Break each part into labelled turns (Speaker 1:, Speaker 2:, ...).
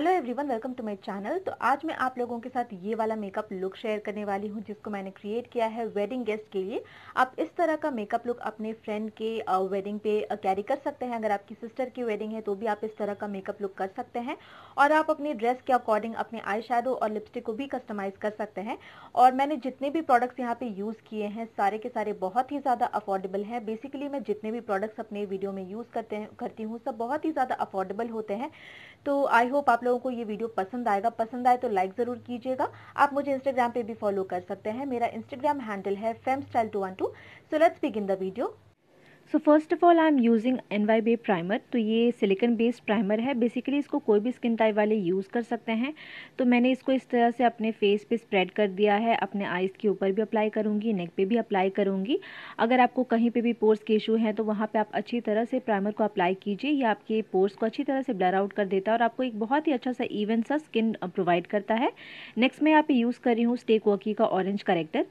Speaker 1: hello everyone welcome to my channel तो आज मैं आप लोगों के साथ ये वाला मेकअप लुक शेयर करने वाली हूँ जिसको मैंने क्रिएट किया है वेडिंग गेस्ट के लिए आप इस तरह का मेकअप लुक अपने फ्रेंड के वेडिंग पे कैरी कर सकते हैं अगर आपकी सिस्टर की वेडिंग है तो भी आप इस तरह का मेकअप लुक कर सकते हैं और आप अपनी ड्रेस के अकॉर्डिंग अपने आई और लिपस्टिक को भी कस्टमाइज कर सकते हैं और मैंने जितने भी प्रोडक्ट्स यहाँ पे यूज़ किए हैं सारे के सारे बहुत ही ज़्यादा अफोर्डेबल है बेसिकली मैं जितने भी प्रोडक्ट्स अपने वीडियो में यूज़ करते हैं करती हूँ सब बहुत ही ज़्यादा अफोर्डेबल होते हैं तो आई होप आप लोगों को ये वीडियो पसंद आएगा पसंद आए तो लाइक ज़रूर कीजिएगा आप मुझे इंस्टाग्राम पे भी फॉलो कर सकते हैं मेरा इंस्टाग्राम हैंडल है fame style two one two so let's begin the video so first of all I am using N Y B primer तो ये सिलिकन बेस्ड प्राइमर है बेसिकली इसको कोई भी स्किन टाइप वाले यूज़ कर सकते हैं तो मैंने इसको इस तरह से अपने फेस पे स्प्रेड कर दिया है अपने आइज़ के ऊपर भी अप्लाई करूँगी नेक पे भी अप्लाई करूँगी अगर आपको कहीं पर भी पोर्स के इशू हैं तो वहाँ पर आप अच्छी तरह से प्राइमर को अप्लाई कीजिए ये आपके पोर्स को अच्छी तरह से ब्लर आउट कर देता है और आपको एक बहुत ही अच्छा सा इवेंट सा स्किन प्रोवाइड करता है नेक्स्ट मैं यहाँ पे यूज़ कर रही हूँ स्टेक वॉकी का ऑरेंज करेक्टर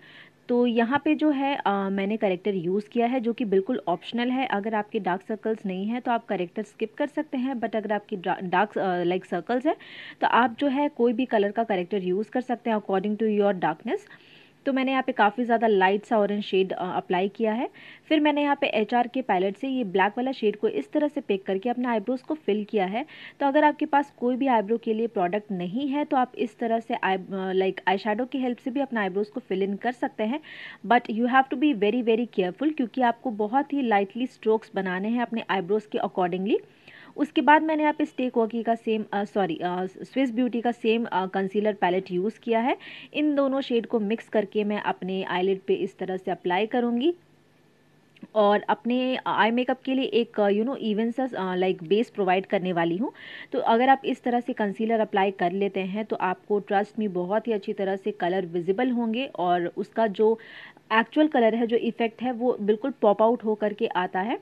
Speaker 1: तो यहाँ पे जो है आ, मैंने करेक्टर यूज़ किया है जो कि बिल्कुल ऑप्शनल है अगर आपके डार्क सर्कल्स नहीं हैं तो आप करेक्टर स्किप कर सकते हैं बट अगर आपकी डार्क लाइक सर्कल्स है तो आप जो है कोई भी कलर का करेक्टर यूज़ कर सकते हैं अकॉर्डिंग टू योर डार्कनेस तो मैंने यहाँ पे काफ़ी ज़्यादा लाइट सा ऑरेंज शेड अप्लाई किया है फिर मैंने यहाँ पे एच के पैलेट से ये ब्लैक वाला शेड को इस तरह से पिक करके अपने आईब्रोज़ को फिल किया है तो अगर आपके पास कोई भी आईब्रो के लिए प्रोडक्ट नहीं है तो आप इस तरह से लाइक आई शेडो की हेल्प से भी अपना आईब्रोज़ को फिल इन कर सकते हैं but you have to be very very careful क्योंकि आपको बहुत ही लाइटली स्ट्रोक्स बनाने हैं अपने आईब्रोज़ के अकॉर्डिंगली उसके बाद मैंने यहाँ पे स्टे कॉकी का सेम सॉरी स्विस ब्यूटी का सेम कंसीलर पैलेट यूज़ किया है इन दोनों शेड को मिक्स करके मैं अपने आईलेट पे इस तरह से अप्लाई करूँगी और अपने आई मेकअप के लिए एक you know evens like base provide करने वाली हूँ तो अगर आप इस तरह से कंसीलर अप्लाई कर लेते हैं तो आपको ट्रस्ट में बहुत ही अच्छी तरह से कलर विजिबल होंगे और उसका जो एक्चुअल कलर है जो इफ़ेक्ट है वो बिल्कुल पॉप आउट हो करके आता है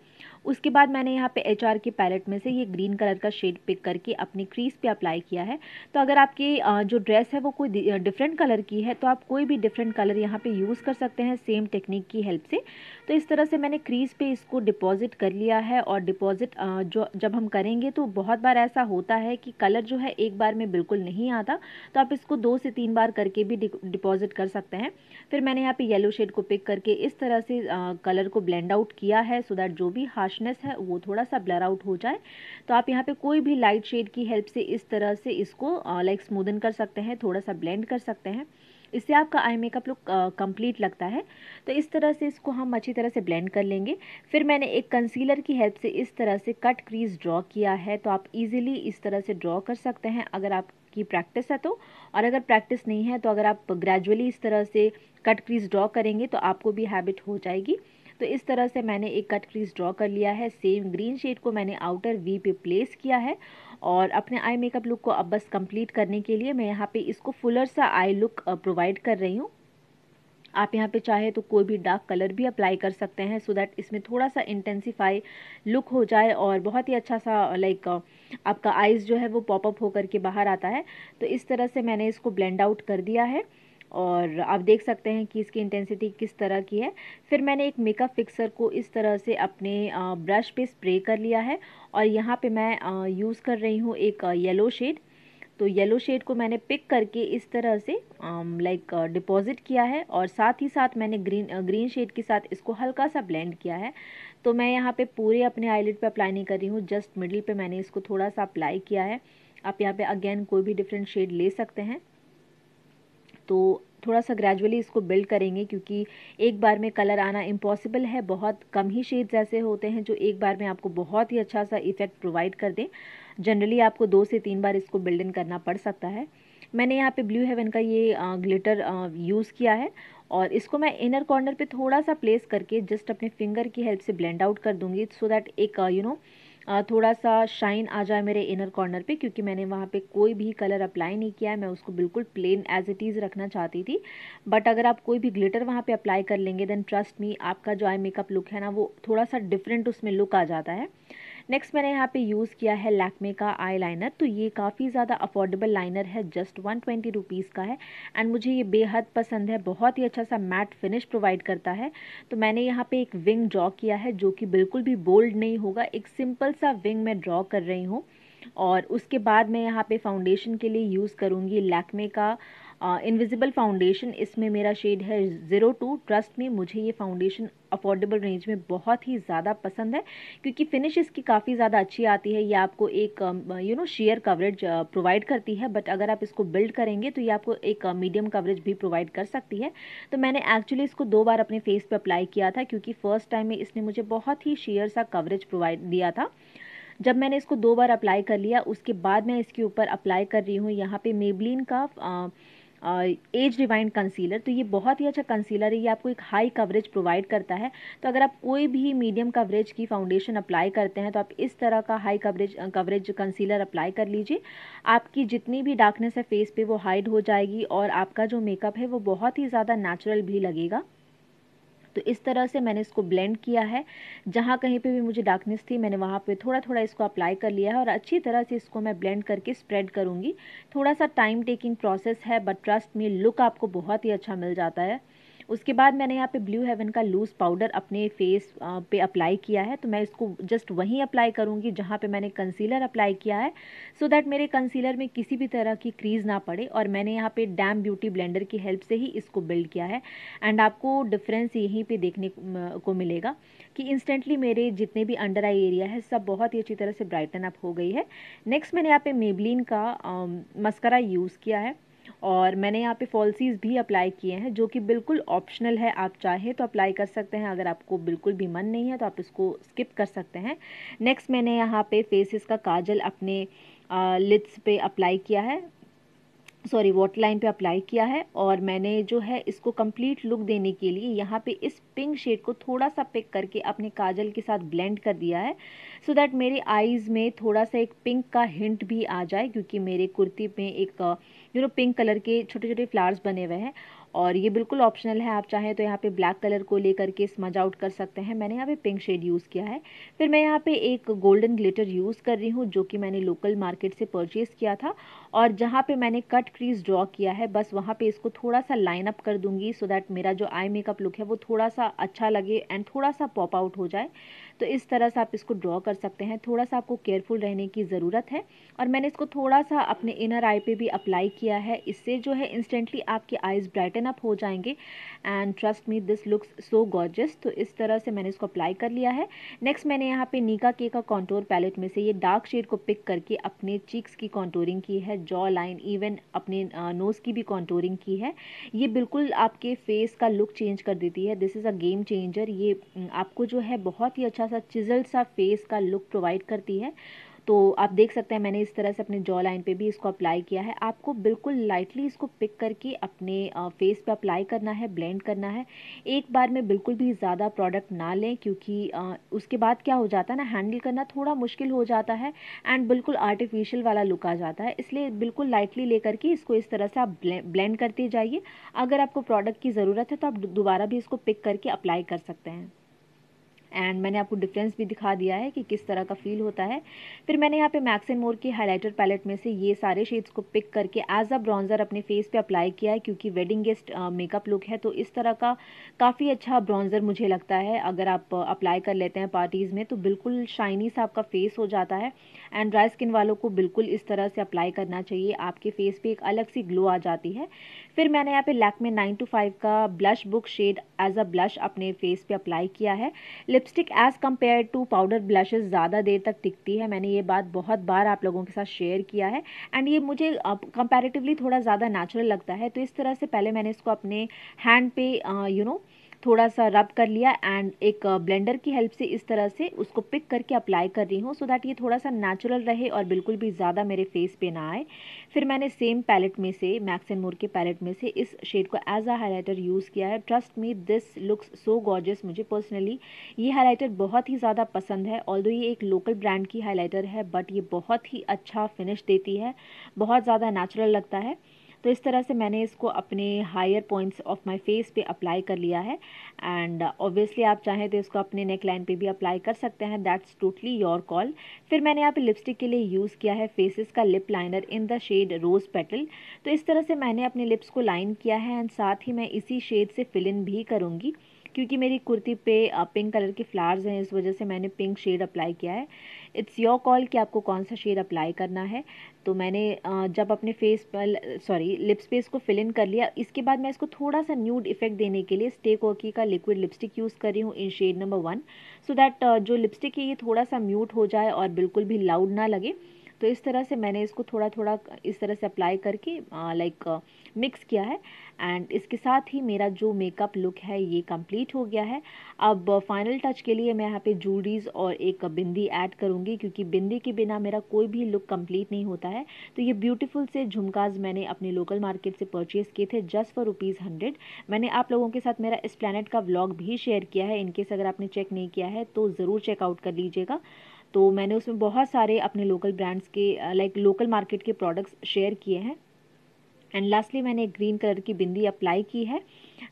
Speaker 1: उसके बाद मैंने यहाँ पे एच आर के पैलेट में से ये ग्रीन कलर का शेड पिक करके अपनी क्रीज पे अप्लाई किया है तो अगर आपकी जो ड्रेस है वो कोई डिफरेंट कलर की है तो आप कोई भी डिफरेंट कलर यहाँ पे यूज़ कर सकते हैं सेम टेक्निक की हेल्प से तो इस तरह से मैंने क्रीज पे इसको डिपॉज़िट कर लिया है और डिपॉज़िट जो जब हम करेंगे तो बहुत बार ऐसा होता है कि कलर जो है एक बार में बिल्कुल नहीं आता तो आप इसको दो से तीन बार करके भी डिपॉज़िट कर सकते हैं फिर मैंने यहाँ पर येलो शेड को पिक करके इस तरह से कलर को ब्लेंड आउट किया है सो दैट जो भी हाश हार्शनेस है वो थोड़ा सा ब्लर आउट हो जाए तो आप यहाँ पे कोई भी लाइट शेड की हेल्प से इस तरह से इसको लाइक स्मूदन कर सकते हैं थोड़ा सा ब्लेंड कर सकते हैं इससे आपका आई मेकअप लुक कंप्लीट लगता है तो इस तरह से इसको हम अच्छी तरह से ब्लेंड कर लेंगे फिर मैंने एक कंसीलर की हेल्प से इस तरह से कट क्रीज ड्रॉ किया है तो आप इजीली इस तरह से ड्रॉ कर सकते हैं अगर आपकी प्रैक्टिस है तो और अगर प्रैक्टिस नहीं है तो अगर आप ग्रेजुअली इस तरह से कट क्रीज ड्रॉ करेंगे तो आपको भी हैबिट हो जाएगी तो इस तरह से मैंने एक कट क्रीज ड्रॉ कर लिया है सेम ग्रीन शेड को मैंने आउटर वी पे प्लेस किया है और अपने आई मेकअप लुक को अब बस कंप्लीट करने के लिए मैं यहाँ पे इसको फुलर सा आई लुक प्रोवाइड कर रही हूँ आप यहाँ पे चाहे तो कोई भी डार्क कलर भी अप्लाई कर सकते हैं सो दैट इसमें थोड़ा सा इंटेंसीफाई लुक हो जाए और बहुत ही अच्छा सा लाइक आपका आइज़ जो है वो पॉपअप होकर के बाहर आता है तो इस तरह से मैंने इसको ब्लेंड आउट कर दिया है और आप देख सकते हैं कि इसकी इंटेंसिटी किस तरह की है फिर मैंने एक मेकअप फिक्सर को इस तरह से अपने ब्रश पे स्प्रे कर लिया है और यहाँ पे मैं यूज़ कर रही हूँ एक येलो शेड तो येलो शेड को मैंने पिक करके इस तरह से लाइक डिपॉज़िट किया है और साथ ही साथ मैंने ग्रीन ग्रीन शेड के साथ इसको हल्का सा ब्लेंड किया है तो मैं यहाँ पे पूरे अपने आईलेट पे अप्लाई नहीं कर रही हूँ जस्ट मिडिल पे मैंने इसको थोड़ा सा अप्लाई किया है आप यहाँ पे अगेन कोई भी डिफरेंट शेड ले सकते हैं तो थोड़ा सा ग्रेजुअली इसको बिल्ड करेंगे क्योंकि एक बार में कलर आना इम्पॉसिबल है बहुत कम ही शेड्स ऐसे होते हैं जो एक बार में आपको बहुत ही अच्छा सा इफ़ेक्ट प्रोवाइड कर दें जनरली आपको दो से तीन बार इसको बिल्ड इन करना पड़ सकता है मैंने यहाँ पे ब्लू हेवन का ये ग्लिटर यूज़ किया है और इसको मैं इनर कॉर्नर पे थोड़ा सा प्लेस करके जस्ट अपने फिंगर की हेल्प से ब्लेंड आउट कर दूंगी सो दैट एक यू नो know, थोड़ा सा शाइन आ जाए मेरे इनर कॉर्नर पे क्योंकि मैंने वहाँ पे कोई भी कलर अप्लाई नहीं किया है मैं उसको बिल्कुल प्लेन एज इट इज़ रखना चाहती थी बट अगर आप कोई भी ग्लिटर वहाँ पे अप्लाई कर लेंगे देन ट्रस्ट मी आपका जो आई मेकअप लुक है ना वो थोड़ा सा डिफरेंट उसमें लुक आ जाता है नेक्स्ट मैंने यहाँ पे यूज़ किया है लैक्मे का आई लाइनर तो ये काफ़ी ज़्यादा अफोर्डेबल लाइनर है जस्ट वन ट्वेंटी रुपीज़ का है एंड मुझे ये बेहद पसंद है बहुत ही अच्छा सा मैट फिनिश प्रोवाइड करता है तो मैंने यहाँ पे एक विंग ड्रॉ किया है जो कि बिल्कुल भी बोल्ड नहीं होगा एक सिंपल सा विंग मैं ड्रॉ कर रही हूँ और उसके बाद मैं यहाँ पे फाउंडेशन के लिए यूज़ करूँगी लैक्मे का इनविजिबल uh, फाउंडेशन इसमें मेरा शेड है ज़ीरो टू ट्रस्ट में मुझे ये फाउंडेशन अफोर्डेबल रेंज में बहुत ही ज़्यादा पसंद है क्योंकि फिनिश इसकी काफ़ी ज़्यादा अच्छी आती है ये आपको एक you know sheer coverage provide करती है बट अगर आप इसको बिल्ड करेंगे तो ये आपको एक मीडियम uh, कवरेज भी प्रोवाइड कर सकती है तो मैंने एक्चुअली इसको दो बार अपने फेस पर अप्लाई किया था क्योंकि फ़र्स्ट टाइम में इसने मुझे बहुत ही शेयर सा कवरेज प्रोवाइड दिया था जब मैंने इसको दो बार अप्लाई कर लिया उसके बाद मैं इसके ऊपर अप्लाई कर रही हूँ यहाँ पे मेबलिन का आ, uh, एज रिवाइंड कंसीलर तो ये बहुत ही अच्छा कंसीलर है ये आपको एक हाई कवरेज प्रोवाइड करता है तो अगर आप कोई भी मीडियम कवरेज की फाउंडेशन अप्लाई करते हैं तो आप इस तरह का high coverage coverage concealer apply कर लीजिए आपकी जितनी भी डार्कनेस है फेस पे वो हाइड हो जाएगी और आपका जो मेकअप है वो बहुत ही ज़्यादा नेचुरल भी लगेगा तो इस तरह से मैंने इसको ब्लेंड किया है जहाँ कहीं पे भी मुझे डार्कनेस थी मैंने वहाँ पे थोड़ा थोड़ा इसको अप्लाई कर लिया है और अच्छी तरह से इसको मैं ब्लेंड करके स्प्रेड करूँगी थोड़ा सा टाइम टेकिंग प्रोसेस है बट ट्रस्ट में लुक आपको बहुत ही अच्छा मिल जाता है उसके बाद मैंने यहाँ पे ब्लू हेवन का लूज़ पाउडर अपने फेस पे अप्लाई किया है तो मैं इसको जस्ट वहीं अप्लाई करूँगी जहाँ पे मैंने कंसीलर अप्लाई किया है सो so दैट मेरे कंसीलर में किसी भी तरह की क्रीज ना पड़े और मैंने यहाँ पे डैम ब्यूटी ब्लेंडर की हेल्प से ही इसको बिल्ड किया है एंड आपको डिफरेंस यहीं पर देखने को मिलेगा कि इंस्टेंटली मेरे जितने भी अंडर आई एरिया है सब बहुत ही अच्छी तरह से ब्राइटन अप हो गई है नेक्स्ट मैंने यहाँ पे मेबलिन का मस्करा यूज़ किया है और मैंने यहाँ पे फॉल्सीज़ भी अप्लाई किए हैं जो कि बिल्कुल ऑप्शनल है आप चाहे तो अप्लाई कर सकते हैं अगर आपको बिल्कुल भी मन नहीं है तो आप इसको स्किप कर सकते हैं नेक्स्ट मैंने यहाँ पे फेसिस का काजल अपने लिप्स पे अप्लाई किया है सॉरी वाटर लाइन पे अप्लाई किया है और मैंने जो है इसको कंप्लीट लुक देने के लिए यहाँ पे इस पिंक शेड को थोड़ा सा पिक करके अपने काजल के साथ ब्लेंड कर दिया है सो so दैट मेरे आईज़ में थोड़ा सा एक पिंक का हिंट भी आ जाए क्योंकि मेरे कुर्ती में एक यू नो पिंक कलर के छोटे छोटे फ्लावर्स बने हुए हैं और ये बिल्कुल ऑप्शनल है आप चाहें तो यहाँ पे ब्लैक कलर को लेकर के स्मज आउट कर सकते हैं मैंने यहाँ पे पिंक शेड यूज़ किया है फिर मैं यहाँ पे एक गोल्डन ग्लिटर यूज़ कर रही हूँ जो कि मैंने लोकल मार्केट से परचेज़ किया था और जहाँ पे मैंने कट क्रीज ड्रॉ किया है बस वहाँ पे इसको थोड़ा सा लाइन अप कर दूँगी सो दैट मेरा जो आई मेकअप लुक है वो थोड़ा सा अच्छा लगे एंड थोड़ा सा पॉप आउट हो जाए तो इस तरह से आप इसको ड्रॉ कर सकते हैं थोड़ा सा आपको केयरफुल रहने की ज़रूरत है और मैंने इसको थोड़ा सा अपने इनर आई पे भी अप्लाई किया है इससे जो है इंस्टेंटली आपकी आइज़ ब्राइटन अप हो जाएंगे and trust me this looks so gorgeous तो इस तरह से मैंने इसको अप्लाई कर लिया है नेक्स्ट मैंने यहाँ पे नीका के का कॉन्टोर पैलेट में से ये डार्क शेड को पिक करके अपने चीक्स की कॉन्टोरिंग की है जॉ लाइन इवन अपने नोज़ की भी कॉन्टोरिंग की है ये बिल्कुल आपके फेस का लुक चेंज कर देती है this is a game changer ये आपको जो है बहुत ही अच्छा थोड़ा सा चिजल सा फेस का लुक प्रोवाइड करती है तो आप देख सकते हैं मैंने इस तरह से अपने जॉ लाइन पे भी इसको अप्लाई किया है आपको बिल्कुल लाइटली इसको पिक करके अपने फेस पे अप्लाई करना है ब्लेंड करना है एक बार में बिल्कुल भी ज़्यादा प्रोडक्ट ना लें क्योंकि उसके बाद क्या हो जाता है ना हैंडल करना थोड़ा मुश्किल हो जाता है एंड बिल्कुल आर्टिफिशियल वाला लुक आ जाता है इसलिए बिल्कुल लाइटली ले करके इसको इस तरह से आप ब्लेंड करते जाइए अगर आपको प्रोडक्ट की ज़रूरत है तो आप दोबारा भी इसको पिक करके अप्लाई कर सकते हैं एंड मैंने आपको डिफरेंस भी दिखा दिया है कि किस तरह का फील होता है फिर मैंने यहाँ पे मैक्स एंड मोर की हाइलाइटर पैलेट में से ये सारे शेड्स को पिक करके एज अ ब्राउन्ज़र अपने फेस पे अप्लाई किया है क्योंकि वेडिंग गेस्ट मेकअप लुक है तो इस तरह का काफ़ी अच्छा ब्रॉन्जर मुझे लगता है अगर आप अप्लाई uh, कर लेते हैं पार्टीज़ में तो बिल्कुल शाइनी सा आपका फेस हो जाता है एंड ड्राई स्किन वालों को बिल्कुल इस तरह से अप्लाई करना चाहिए आपके फेस पर एक अलग सी ग्लो आ जाती है फिर मैंने यहाँ पे Lakme nine to five का blush book shade as a blush अपने फेस पर अप्लाई किया है lip lipstick as compare to powder blushes ज़्यादा देर तक टिकती है मैंने ये बात बहुत बार आप लोगों के साथ शेयर किया है एंड ये मुझे कंपेरेटिवली थोड़ा ज़्यादा नेचुरल लगता है तो इस तरह से पहले मैंने इसको अपने हैंड पे यू नो you know, थोड़ा सा रब कर लिया एंड एक ब्लेंडर की हेल्प से इस तरह से उसको पिक करके अप्लाई कर रही हूँ सो दैट ये थोड़ा सा नेचुरल रहे और बिल्कुल भी ज़्यादा मेरे फेस पे ना आए फिर मैंने सेम पैलेट में से मैक्स एंड मोर के पैलेट में से इस शेड को एज अ हाईलाइटर यूज़ किया है trust me this looks so gorgeous मुझे पर्सनली ये हाईलाइटर बहुत ही ज़्यादा पसंद है ऑल ये एक लोकल ब्रांड की हाईलाइटर है बट ये बहुत ही अच्छा फिनिश देती है बहुत ज़्यादा नेचुरल लगता है तो इस तरह से मैंने इसको अपने higher points of my face पे अप्लाई कर लिया है एंड ऑब्वियसली uh, आप चाहें तो इसको अपने नेक लाइन पर भी अप्लाई कर सकते हैं दैट्स टोटली योर कॉल फिर मैंने यहाँ पर लिपस्टिक के लिए यूज़ किया है फेसिस का lip liner in the shade rose petal तो इस तरह से मैंने अपने लिप्स को लाइन किया है एंड साथ ही मैं इसी शेड से फिल इन भी करूँगी क्योंकि मेरी कुर्ती पे पिंक uh, कलर के फ्लावर्स हैं इस वजह से मैंने पिंक शेड अप्लाई किया है इट्स योर कॉल कि आपको कौन सा शेड अप्लाई करना है तो मैंने जब अपने फेस पर सॉरी लिप स्पेस को फिल इन कर लिया इसके बाद मैं इसको थोड़ा सा न्यूड इफेक्ट देने के लिए स्टेक ओकी का लिक्विड लिपस्टिक यूज़ कर रही हूँ in shade number one so that जो लिपस्टिक है ये थोड़ा सा म्यूट हो जाए और बिल्कुल भी लाउड ना लगे तो इस तरह से मैंने इसको थोड़ा थोड़ा इस तरह से अप्लाई करके लाइक मिक्स किया है एंड इसके साथ ही मेरा जो मेकअप लुक है ये कंप्लीट हो गया है अब फाइनल टच के लिए मैं यहाँ पे जूलरीज़ और एक बिंदी ऐड करूँगी क्योंकि बिंदी के बिना मेरा कोई भी लुक कंप्लीट नहीं होता है तो ये ब्यूटीफुल से झुमकाज मैंने अपने लोकल मार्केट से परचेज़ किए थे जस्ट फॉर रुपीज़ हंड्रेड मैंने आप लोगों के साथ मेरा इस प्लानट का व्लॉग भी शेयर किया है इनकेस अगर आपने चेक नहीं किया है तो ज़रूर चेकआउट कर लीजिएगा तो मैंने उसमें बहुत सारे अपने लोकल ब्रांड्स के लाइक लोकल मार्केट के प्रोडक्ट्स शेयर किए हैं एंड लास्टली मैंने एक ग्रीन कलर की बिंदी अप्लाई की है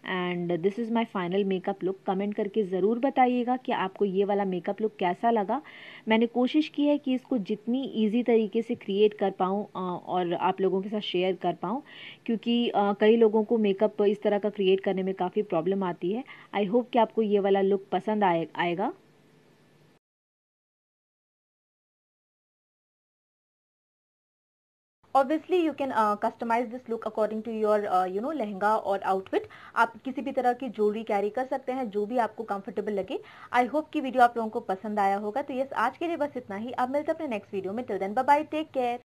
Speaker 1: and this is my final makeup look comment करके ज़रूर बताइएगा कि आपको ये वाला मेकअप लुक कैसा लगा मैंने कोशिश की है कि इसको जितनी इजी तरीके से क्रिएट कर पाऊँ uh, और आप लोगों के साथ शेयर कर पाऊँ क्योंकि uh, कई लोगों को मेकअप इस तरह का क्रिएट करने में काफ़ी प्रॉब्लम आती है आई होप कि आपको ये वाला लुक पसंद आए आएगा obviously you can customise this look according to your you know lehenga और आउटफिट आप किसी भी तरह की ज्वेलरी कैरी कर सकते हैं जो भी आपको कंफर्टेबल लगे आई होप कि वीडियो आप लोगों को पसंद आया होगा तो यस आज के लिए बस इतना ही आप मिलते हैं अपने नेक्स्ट वीडियो में till then bye take care